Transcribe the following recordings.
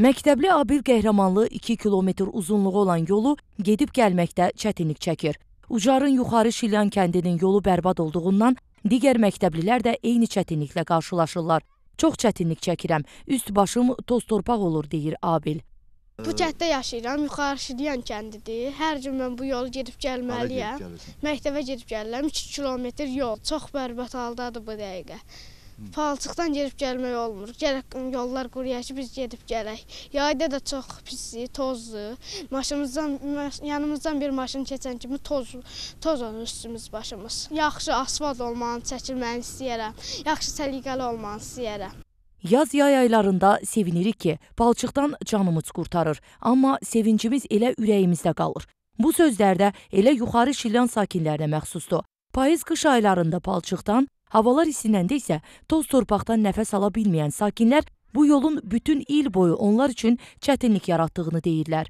Məktəbli Abil Qəhrəmanlı 2 kilometr uzunluğu olan yolu gedib gəlməkdə çətinlik çəkir. Ucarın yuxarı Şilyan kəndinin yolu bərbad olduğundan digər məktəblilər də eyni çətinliklə qarşılaşırlar. Çox çətinlik çəkirəm, üst başım toz torpaq olur, deyir Abil. Bu kənddə yaşayıram, yuxarı Şilyan kəndidir. Hər gün mən bu yolu gedib gəlməliyəm. Məktəbə gedib gəlirəm, 2 kilometr yol. Çox bərbad haldadır bu dəqiqə. Hmm. Palçıqdan gedib gəlmək olmur. Gərək yollar quruyaq ki, biz gedib gələk. Yayda da çox pisdir, tozdur. Maşımızdan yanımızdan bir maşın keçən kimi toz toz olur üstümüz, başımız. Yaxşı asfalt olmanı çəkilməni istəyirəm. Yaxşı səliqəli olmanı istəyirəm. Yaz yay aylarında sevinirik ki, palçıqdan canımız qurtarır, amma sevincimiz elə ürəyimizdə qalır. Bu sözlərdə elə yuxarı Şilyan sakinlərinə məxsusdur. Payız qış aylarında palçıqdan Havalar isinəndə isə toz torpaqdan nəfəs ala bilməyən sakinlər bu yolun bütün il boyu onlar üçün çətinlik yaratdığını deyirlər.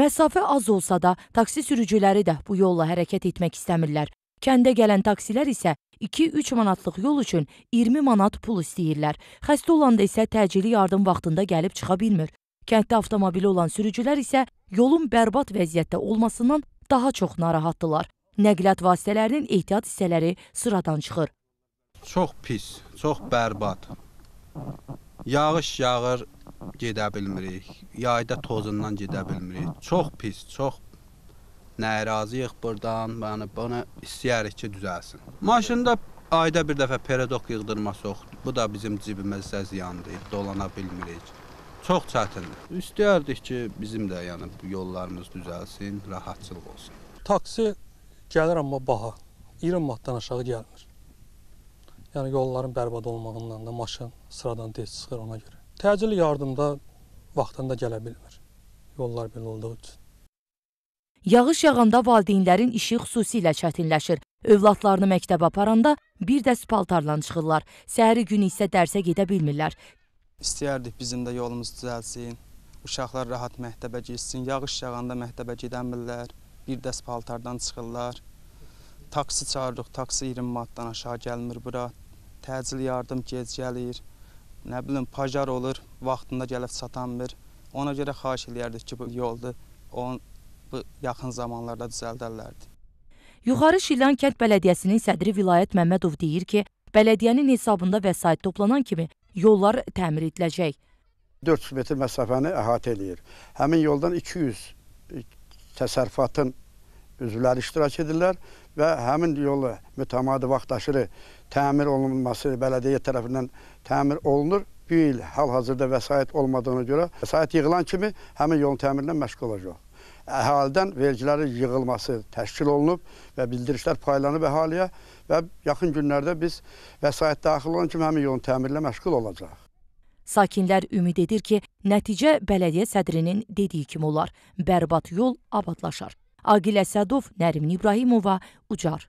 Məsafə az olsa da taksi sürücüləri də bu yolla hərəkət etmək istəmirlər. Kəndə gələn taksilər isə 2-3 manatlıq yol üçün 20 manat pul istəyirlər. Xəstə olanda isə təcili yardım vaxtında gəlib çıxa bilmir. Kənddə avtomobili olan sürücülər isə yolun bərbad vəziyyətdə olmasından daha çox narahatdırlar. Nəqliyyat vasitələrinin ehtiyat hissələri sıradan çıxır. Çox pis, çox bərbad. Yağış yağır, gedə bilmirik. Yayda tozundan gedə bilmirik. Çox pis, çox narazıyıq burdan. Yəni bunu istəyirik ki, düzəlsin. Maşında ayda bir dəfə peredok yığdırma soxdu. Bu da bizim cibimizdə ziyandır. Dolana bilmirik. Çox çətindir. İstəyərdik ki, bizim də yəni yollarımız düzəlsin, rahatçılıq olsun. Taksi gəlir amma baha. 20 manatdan aşağı gəlmir. Yəni yolların bərbad olmağından da maşın sıradan tez çıxır ona görə. Təcili yardımda vaxtında gələ bilmir. Yollar belə olduğu üçün. Yağış yağanda valideynlərin işi xüsusilə çətinləşir. Övladlarını məktəbə aparanda bir dəst paltarla çıxırlar. Səhəri günü isə dərsə gedə bilmirlər. İstəyərdik bizim də yolumuz düzəlsin. Uşaqlar rahat məktəbə getsin. Yağış yağanda məktəbə gedəmirlər. Bir dəst paltardan çıxırlar. Taksi çağırırıq. Taksi 20 manatdan aşağı gəlmir bura təcili yardım gec gəlir, nə bilim, pajar olur, vaxtında gəlib çatanmır. Ona görə xahiş eləyərdik ki, bu yoldu, onu bu yaxın zamanlarda düzəldərlərdi. Yuxarı Şirlan kənd bələdiyyəsinin sədri Vilayət Məmmədov deyir ki, bələdiyyənin hesabında vəsait toplanan kimi yollar təmir ediləcək. 400 metr məsafəni əhatə eləyir. Həmin yoldan 200 təsərrüfatın üzvləri iştirak edirlər və həmin yolu mütəmadi vaxtaşırı təmir olunması bələdiyyə tərəfindən təmir olunur. Bu il hal-hazırda vəsait olmadığına görə vəsait yığılan kimi həmin yolun təmirinlə məşğul olacaq. Əhalidən vergilərin yığılması təşkil olunub və bildirişlər paylanıb əhaliyə və yaxın günlərdə biz vəsait daxil olan kimi həmin yolun təmirlə məşğul olacaq. Sakinlər ümid edir ki, nəticə bələdiyyə sədrinin dediyi kimi olar. Bərbad yol abadlaşar. Aqil Əsədov, Nərimin İbrahimova, Ucar.